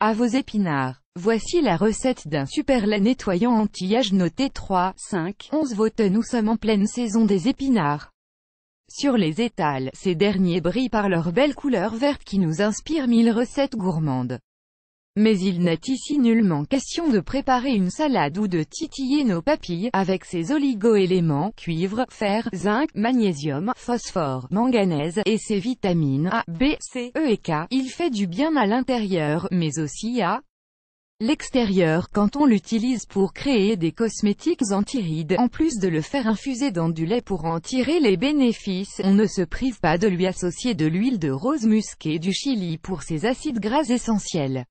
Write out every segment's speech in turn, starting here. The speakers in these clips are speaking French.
À vos épinards. Voici la recette d'un super lait nettoyant anti-âge noté 3, 5, 11 votes. Nous sommes en pleine saison des épinards. Sur les étals, ces derniers brillent par leur belle couleur verte qui nous inspire mille recettes gourmandes. Mais il n'est ici nullement question de préparer une salade ou de titiller nos papilles, avec ses oligo-éléments, cuivre, fer, zinc, magnésium, phosphore, manganèse, et ses vitamines A, B, C, E et K. Il fait du bien à l'intérieur, mais aussi à l'extérieur quand on l'utilise pour créer des cosmétiques anti-rides, en plus de le faire infuser dans du lait pour en tirer les bénéfices, on ne se prive pas de lui associer de l'huile de rose musquée du Chili pour ses acides gras essentiels.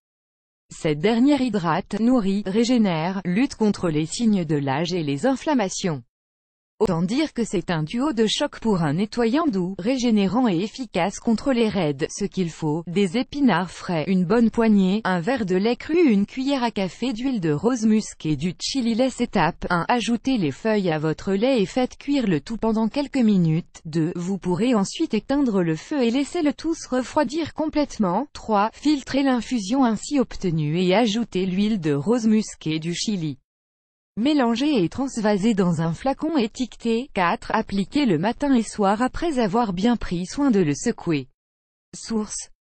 Cette dernière hydrate, nourrit, régénère, lutte contre les signes de l'âge et les inflammations. Autant dire que c'est un duo de choc pour un nettoyant doux, régénérant et efficace contre les raides. Ce qu'il faut, des épinards frais, une bonne poignée, un verre de lait cru, une cuillère à café d'huile de rose musquée, et du chili lait étape 1. Ajoutez les feuilles à votre lait et faites cuire le tout pendant quelques minutes. 2. Vous pourrez ensuite éteindre le feu et laisser le tout se refroidir complètement. 3. Filtrez l'infusion ainsi obtenue et ajoutez l'huile de rose musquée et du chili. Mélanger et transvaser dans un flacon étiqueté 4. Appliquez le matin et soir après avoir bien pris soin de le secouer. Source